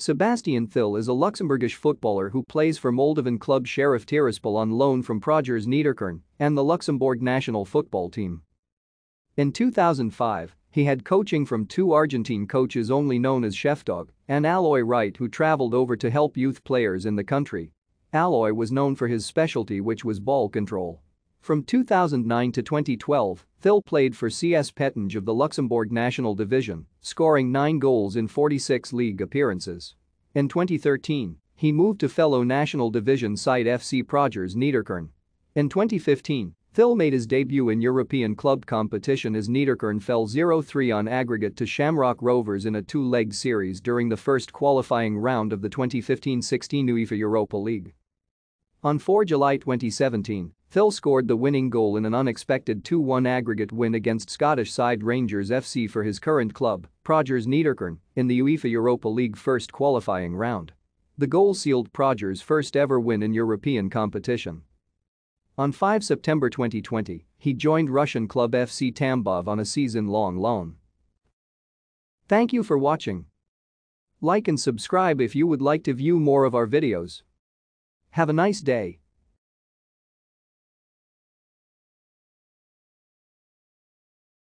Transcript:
Sebastian Thiel is a Luxembourgish footballer who plays for Moldovan club Sheriff Tiraspol on loan from Progers Niederkern and the Luxembourg national football team. In 2005, he had coaching from two Argentine coaches only known as Chefdog and Alloy Wright who traveled over to help youth players in the country. Alloy was known for his specialty which was ball control. From 2009 to 2012, Phil played for CS Petinge of the Luxembourg National Division, scoring 9 goals in 46 league appearances. In 2013, he moved to fellow National Division side FC Progers Niederkern. In 2015, Phil made his debut in European club competition as Niederkern fell 0-3 on aggregate to Shamrock Rovers in a two-leg series during the first qualifying round of the 2015-16 UEFA Europa League. On 4 July 2017, Phil scored the winning goal in an unexpected 2-1 aggregate win against Scottish side Rangers FC for his current club, Progers Niederkern, in the UEFA Europa League first qualifying round. The goal sealed Progers' first ever win in European competition. On 5 September 2020, he joined Russian club FC Tambov on a season-long loan. Thank you for watching. Like and subscribe if you would like to view more of our videos. Have a nice day.